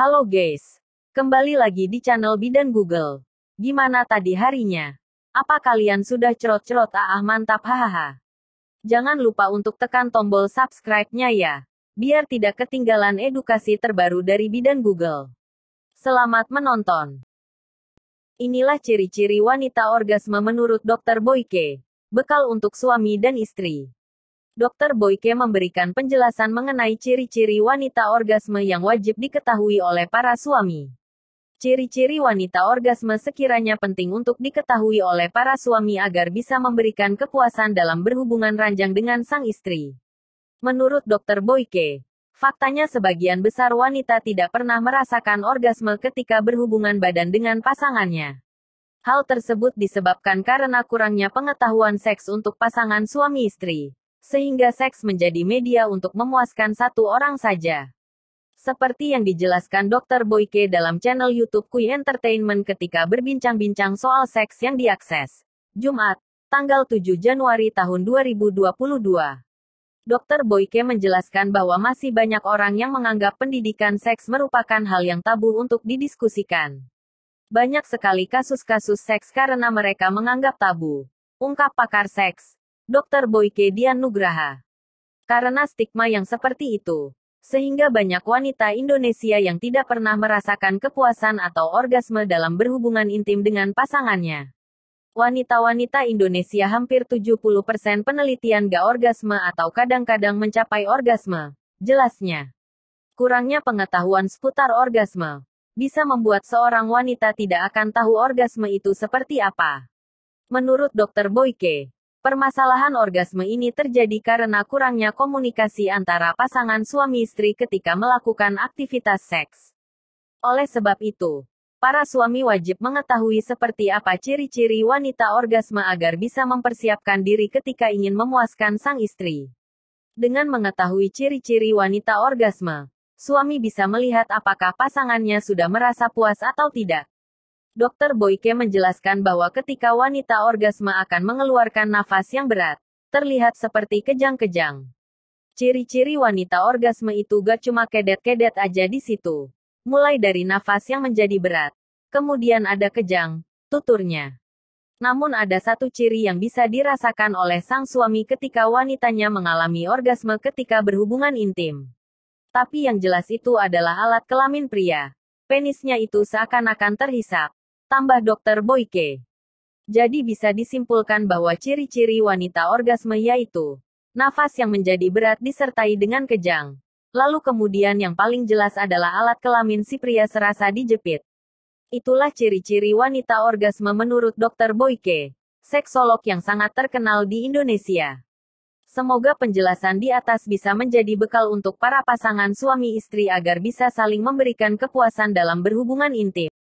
Halo guys, kembali lagi di channel Bidan Google. Gimana tadi harinya? Apa kalian sudah cerot-cerot ah, ah mantap hahaha? Jangan lupa untuk tekan tombol subscribe-nya ya, biar tidak ketinggalan edukasi terbaru dari Bidan Google. Selamat menonton. Inilah ciri-ciri wanita orgasme menurut Dr. Boyke. Bekal untuk suami dan istri. Dr. Boyke memberikan penjelasan mengenai ciri-ciri wanita orgasme yang wajib diketahui oleh para suami. Ciri-ciri wanita orgasme sekiranya penting untuk diketahui oleh para suami agar bisa memberikan kepuasan dalam berhubungan ranjang dengan sang istri. Menurut Dr. Boyke, faktanya sebagian besar wanita tidak pernah merasakan orgasme ketika berhubungan badan dengan pasangannya. Hal tersebut disebabkan karena kurangnya pengetahuan seks untuk pasangan suami istri sehingga seks menjadi media untuk memuaskan satu orang saja. Seperti yang dijelaskan Dr. Boyke dalam channel YouTube Kui Entertainment ketika berbincang-bincang soal seks yang diakses. Jumat, tanggal 7 Januari tahun 2022. Dr. Boyke menjelaskan bahwa masih banyak orang yang menganggap pendidikan seks merupakan hal yang tabu untuk didiskusikan. Banyak sekali kasus-kasus seks karena mereka menganggap tabu. Ungkap pakar seks, Dr. Boyke Dian Nugraha. Karena stigma yang seperti itu, sehingga banyak wanita Indonesia yang tidak pernah merasakan kepuasan atau orgasme dalam berhubungan intim dengan pasangannya. Wanita-wanita Indonesia hampir 70% penelitian gak orgasme atau kadang-kadang mencapai orgasme. Jelasnya, kurangnya pengetahuan seputar orgasme bisa membuat seorang wanita tidak akan tahu orgasme itu seperti apa. Menurut Dr. Boyke, Permasalahan orgasme ini terjadi karena kurangnya komunikasi antara pasangan suami istri ketika melakukan aktivitas seks. Oleh sebab itu, para suami wajib mengetahui seperti apa ciri-ciri wanita orgasme agar bisa mempersiapkan diri ketika ingin memuaskan sang istri. Dengan mengetahui ciri-ciri wanita orgasme, suami bisa melihat apakah pasangannya sudah merasa puas atau tidak. Dr. Boyke menjelaskan bahwa ketika wanita orgasme akan mengeluarkan nafas yang berat, terlihat seperti kejang-kejang. Ciri-ciri wanita orgasme itu gak cuma kedet-kedet aja di situ. Mulai dari nafas yang menjadi berat, kemudian ada kejang, tuturnya. Namun ada satu ciri yang bisa dirasakan oleh sang suami ketika wanitanya mengalami orgasme ketika berhubungan intim. Tapi yang jelas itu adalah alat kelamin pria. Penisnya itu seakan-akan terhisap tambah Dr. Boyke. Jadi bisa disimpulkan bahwa ciri-ciri wanita orgasme yaitu nafas yang menjadi berat disertai dengan kejang. Lalu kemudian yang paling jelas adalah alat kelamin si pria serasa dijepit. Itulah ciri-ciri wanita orgasme menurut Dr. Boyke, seksolog yang sangat terkenal di Indonesia. Semoga penjelasan di atas bisa menjadi bekal untuk para pasangan suami istri agar bisa saling memberikan kepuasan dalam berhubungan intim.